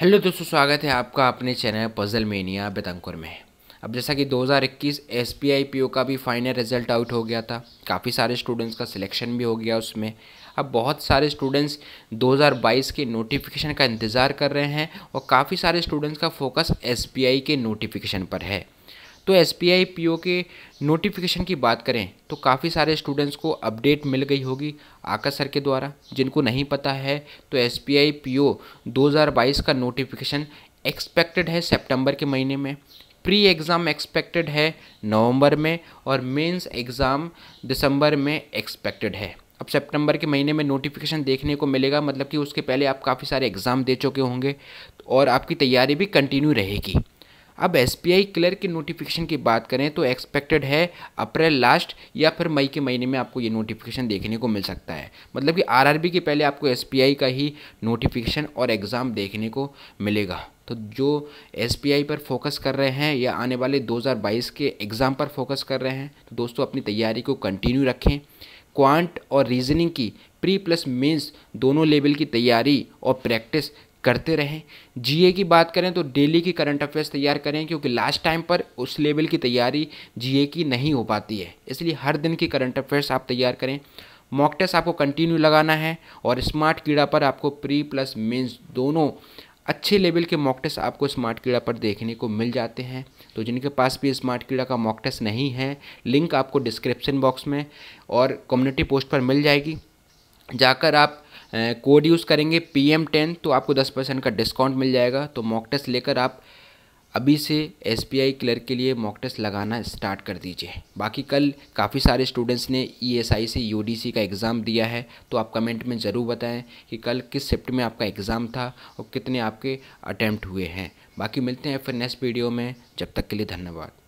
hello दोस्तों स्वागत है आपका अपने चैनल पजल मेनिया बेतंकुर में अब जैसा कि 2021 S B I P O का भी फाइनल रिजल्ट आउट हो गया था काफ़ी सारे स्टूडेंट्स का सिलेक्शन भी हो गया उसमें अब बहुत सारे स्टूडेंट्स 2022 के नोटिफिकेशन का इंतज़ार कर रहे हैं और काफ़ी सारे स्टूडेंट्स का फोकस एस आई के नोटिफिकेशन पर है तो एस पी के नोटिफिकेशन की बात करें तो काफ़ी सारे स्टूडेंट्स को अपडेट मिल गई होगी आकर सर के द्वारा जिनको नहीं पता है तो एस पी 2022 का नोटिफिकेशन एक्सपेक्टेड है सितंबर के महीने में प्री एग्ज़ाम एक्सपेक्टेड है नवंबर में और मेंस एग्ज़ाम दिसंबर में एक्सपेक्टेड है अब सितंबर के महीने में नोटिफिकेशन देखने को मिलेगा मतलब कि उसके पहले आप काफ़ी सारे एग्ज़ाम दे चुके होंगे और आपकी तैयारी भी कंटिन्यू रहेगी अब एस क्लर्क के नोटिफिकेशन की बात करें तो एक्सपेक्टेड है अप्रैल लास्ट या फिर मई के महीने में आपको ये नोटिफिकेशन देखने को मिल सकता है मतलब कि आरआरबी के पहले आपको एस का ही नोटिफिकेशन और एग्ज़ाम देखने को मिलेगा तो जो एस पर फोकस कर रहे हैं या आने वाले 2022 के एग्ज़ाम पर फोकस कर रहे हैं तो दोस्तों अपनी तैयारी को कंटिन्यू रखें क्वांट और रीजनिंग की प्री प्लस मेंस दोनों लेवल की तैयारी और प्रैक्टिस करते रहें जीए की बात करें तो डेली की करंट अफेयर्स तैयार करें क्योंकि लास्ट टाइम पर उस लेवल की तैयारी जीए की नहीं हो पाती है इसलिए हर दिन की करंट अफेयर्स आप तैयार करें मॉक टेस्ट आपको कंटिन्यू लगाना है और स्मार्ट कीड़ा पर आपको प्री प्लस मेंस दोनों अच्छे लेवल के मॉक टेस्ट आपको स्मार्ट कीड़ा पर देखने को मिल जाते हैं तो जिनके पास भी स्मार्ट कीड़ा का मॉक टेस्ट नहीं है लिंक आपको डिस्क्रिप्शन बॉक्स में और कम्युनिटी पोस्ट पर मिल जाएगी जाकर आप कोड यूज़ करेंगे पी एम टेन तो आपको दस परसेंट का डिस्काउंट मिल जाएगा तो मॉक टेस्ट लेकर आप अभी से एस बी आई क्लर्क के लिए मॉक टेस्ट लगाना स्टार्ट कर दीजिए बाकी कल काफ़ी सारे स्टूडेंट्स ने ई एस आई से यू डी सी का एग्ज़ाम दिया है तो आप कमेंट में ज़रूर बताएं कि कल किस शिफ्ट में आपका एग्ज़ाम था और कितने आपके अटैम्प्ट हुए हैं बाकी मिलते हैं फिर नेक्स्ट वीडियो में जब तक के लिए धन्यवाद